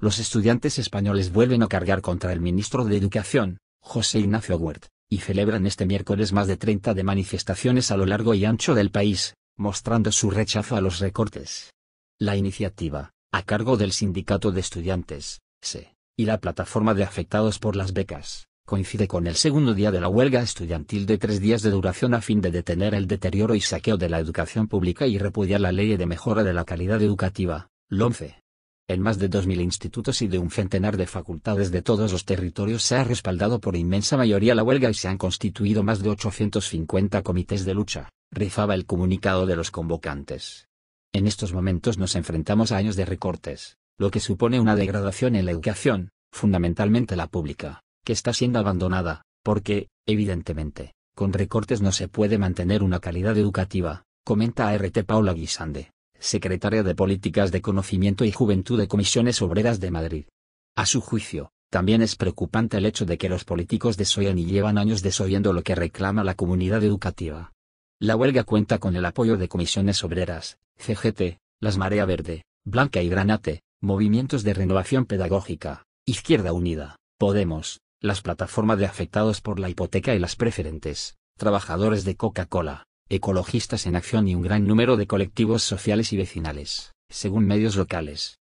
los estudiantes españoles vuelven a cargar contra el ministro de Educación, José Ignacio Huert, y celebran este miércoles más de 30 de manifestaciones a lo largo y ancho del país, mostrando su rechazo a los recortes. La iniciativa, a cargo del Sindicato de Estudiantes, SE, y la plataforma de afectados por las becas, coincide con el segundo día de la huelga estudiantil de tres días de duración a fin de detener el deterioro y saqueo de la educación pública y repudiar la ley de mejora de la calidad educativa, LOMCE en más de 2.000 institutos y de un centenar de facultades de todos los territorios se ha respaldado por inmensa mayoría la huelga y se han constituido más de 850 comités de lucha, rifaba el comunicado de los convocantes. En estos momentos nos enfrentamos a años de recortes, lo que supone una degradación en la educación, fundamentalmente la pública, que está siendo abandonada, porque, evidentemente, con recortes no se puede mantener una calidad educativa, comenta RT Paula Guisande secretaria de Políticas de Conocimiento y Juventud de Comisiones Obreras de Madrid. A su juicio, también es preocupante el hecho de que los políticos desoyan y llevan años desoyendo lo que reclama la comunidad educativa. La huelga cuenta con el apoyo de comisiones obreras, CGT, Las Marea Verde, Blanca y Granate, movimientos de renovación pedagógica, Izquierda Unida, Podemos, las plataformas de afectados por la hipoteca y las preferentes, trabajadores de Coca-Cola, Ecologistas en Acción y un gran número de colectivos sociales y vecinales, según medios locales.